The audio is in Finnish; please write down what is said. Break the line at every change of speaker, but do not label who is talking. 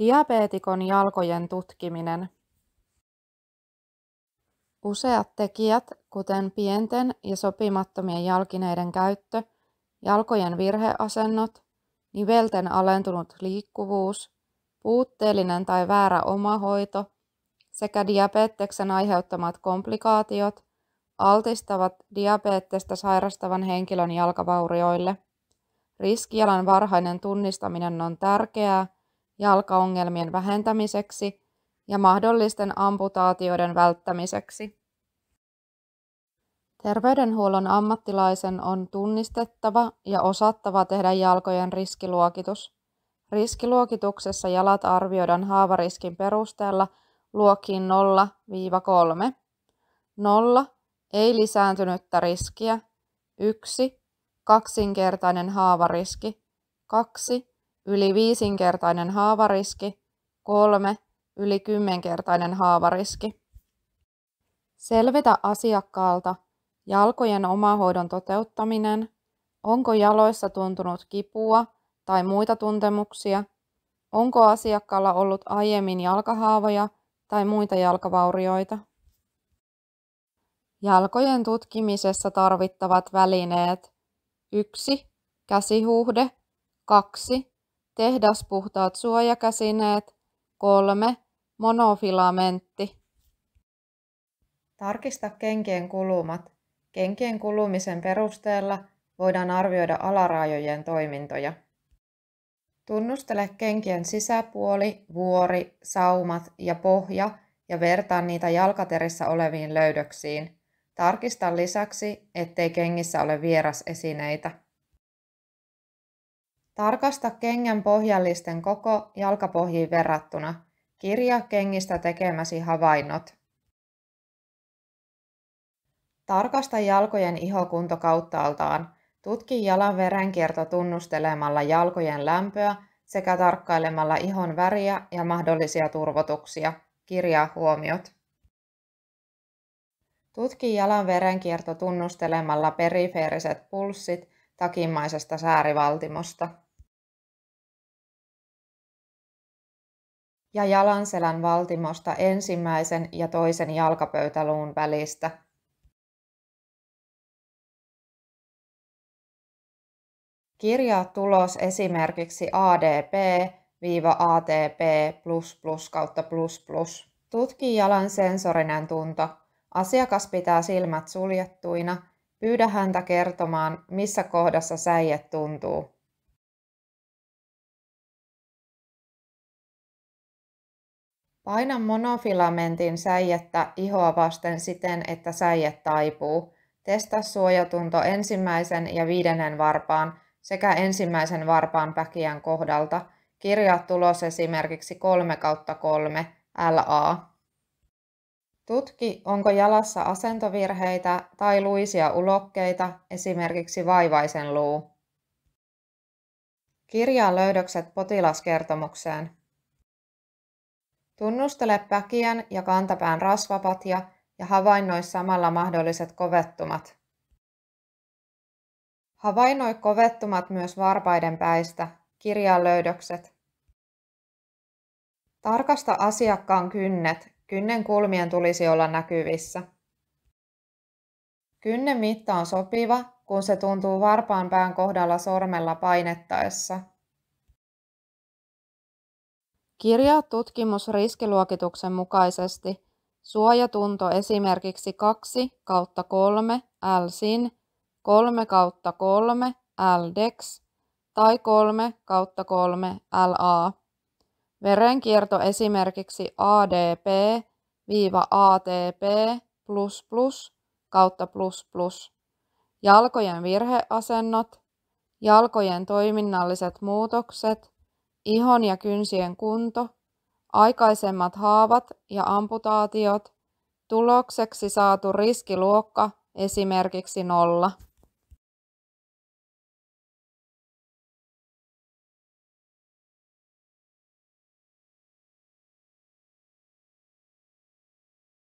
Diabeetikon jalkojen tutkiminen. Useat tekijät, kuten pienten ja sopimattomien jalkineiden käyttö, jalkojen virheasennot, nivelten alentunut liikkuvuus, puutteellinen tai väärä omahoito sekä diabeteksen aiheuttamat komplikaatiot altistavat diabeettista sairastavan henkilön jalkavaurioille. Riskialan varhainen tunnistaminen on tärkeää – jalkaongelmien vähentämiseksi ja mahdollisten amputaatioiden välttämiseksi. Terveydenhuollon ammattilaisen on tunnistettava ja osattava tehdä jalkojen riskiluokitus. Riskiluokituksessa jalat arvioidaan haavariskin perusteella luokkiin 0-3. 0 ei lisääntynyttä riskiä. 1 kaksinkertainen haavariski. 2 yli viisinkertainen haavariski, kolme, yli kymmenkertainen haavariski. Selvitä asiakkaalta jalkojen omahoidon toteuttaminen, onko jaloissa tuntunut kipua tai muita tuntemuksia, onko asiakkaalla ollut aiemmin jalkahaavoja tai muita jalkavaurioita. Jalkojen tutkimisessa tarvittavat välineet 1. Käsihuhde 2 tehdaspuhtaat suojakäsineet, 3. Monofilamentti. Tarkista kenkien kulumat. Kenkien kulumisen perusteella voidaan arvioida alaraajojen toimintoja. Tunnustele kenkien sisäpuoli, vuori, saumat ja pohja ja vertaa niitä jalkaterissä oleviin löydöksiin. Tarkista lisäksi, ettei kengissä ole vierasesineitä. Tarkasta kengän pohjallisten koko jalkapohjiin verrattuna. Kirja kengistä tekemäsi havainnot. Tarkasta jalkojen ihokunto kauttaaltaan. Tutki jalan verenkierto tunnustelemalla jalkojen lämpöä sekä tarkkailemalla ihon väriä ja mahdollisia turvotuksia. Kirjaa huomiot. Tutki jalan verenkierto tunnustelemalla perifeeriset pulssit takimmaisesta säärivaltimosta. ja jalanselän valtimosta ensimmäisen ja toisen jalkapöytäluun välistä. Kirjaa tulos esimerkiksi ADP-ATP++ kautta plus plus. Tutki jalan sensorinen tunto. Asiakas pitää silmät suljettuina. Pyydä häntä kertomaan, missä kohdassa säijät tuntuu. Paina monofilamentin säijettä ihoa vasten siten, että säijät taipuu. Testa suojatunto ensimmäisen ja viidennen varpaan sekä ensimmäisen varpaan päkiän kohdalta. Kirjaa tulos esimerkiksi 3 kautta 3 LA. Tutki, onko jalassa asentovirheitä tai luisia ulokkeita, esimerkiksi vaivaisen luu. Kirjaa löydökset potilaskertomukseen. Tunnustele päkiän ja kantapään rasvapatja ja havainnoi samalla mahdolliset kovettumat. Havainnoi kovettumat myös varpaiden päistä, kirjaa löydökset. Tarkasta asiakkaan kynnet, kynnen kulmien tulisi olla näkyvissä. Kynnen mitta on sopiva, kun se tuntuu varpaan pään kohdalla sormella painettaessa. Kirja riskiluokituksen mukaisesti suojatunto esimerkiksi 2 kautta 3 LSIN, 3 kautta 3 LDEX tai 3 kautta 3 LA. Verenkierto esimerkiksi ADP-ATP plus plus kautta plus plus. Jalkojen virheasennot, jalkojen toiminnalliset muutokset, ihon ja kynsien kunto, aikaisemmat haavat ja amputaatiot, tulokseksi saatu riskiluokka, esimerkiksi nolla.